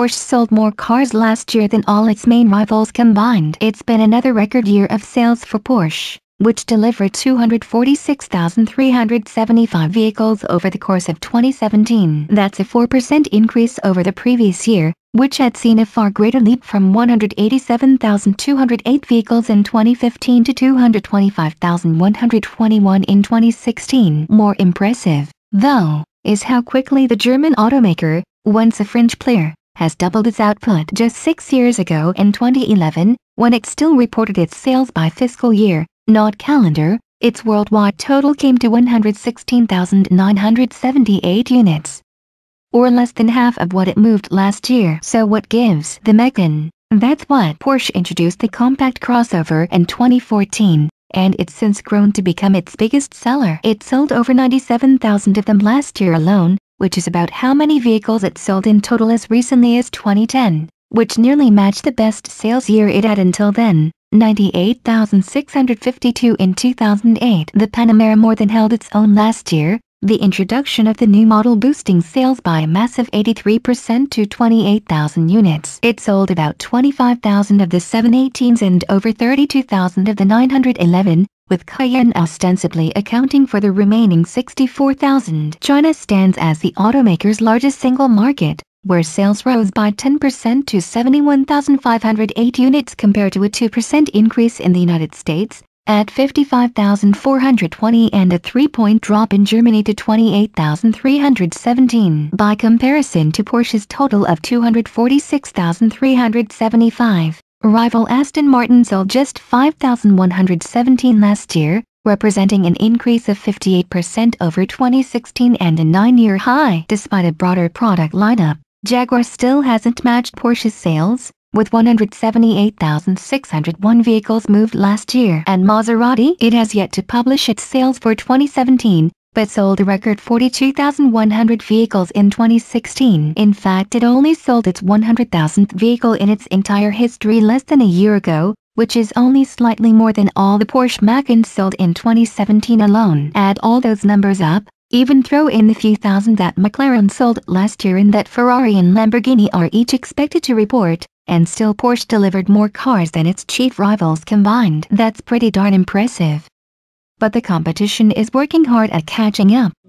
Porsche sold more cars last year than all its main rivals combined. It's been another record year of sales for Porsche, which delivered 246,375 vehicles over the course of 2017. That's a 4% increase over the previous year, which had seen a far greater leap from 187,208 vehicles in 2015 to 225,121 in 2016. More impressive, though, is how quickly the German automaker, once a fringe player, has doubled its output just six years ago in 2011, when it still reported its sales by fiscal year, not calendar, its worldwide total came to 116,978 units, or less than half of what it moved last year. So what gives the Megane? That's what Porsche introduced the compact crossover in 2014, and it's since grown to become its biggest seller. It sold over 97,000 of them last year alone, which is about how many vehicles it sold in total as recently as 2010, which nearly matched the best sales year it had until then, 98,652 in 2008. The Panamera more than held its own last year, the introduction of the new model boosting sales by a massive 83% to 28,000 units. It sold about 25,000 of the 718s and over 32,000 of the 911, with Cayenne ostensibly accounting for the remaining 64,000. China stands as the automaker's largest single market, where sales rose by 10% to 71,508 units compared to a 2% increase in the United States, at 55,420 and a 3-point drop in Germany to 28,317 by comparison to Porsche's total of 246,375. Rival Aston Martin sold just 5,117 last year, representing an increase of 58% over 2016 and a nine-year high. Despite a broader product lineup, Jaguar still hasn't matched Porsche's sales, with 178,601 vehicles moved last year. And Maserati, it has yet to publish its sales for 2017, but sold a record 42,100 vehicles in 2016. In fact, it only sold its 100,000th vehicle in its entire history less than a year ago, which is only slightly more than all the Porsche Macan sold in 2017 alone. Add all those numbers up, even throw in the few thousand that McLaren sold last year and that Ferrari and Lamborghini are each expected to report, and still Porsche delivered more cars than its chief rivals combined. That's pretty darn impressive but the competition is working hard at catching up.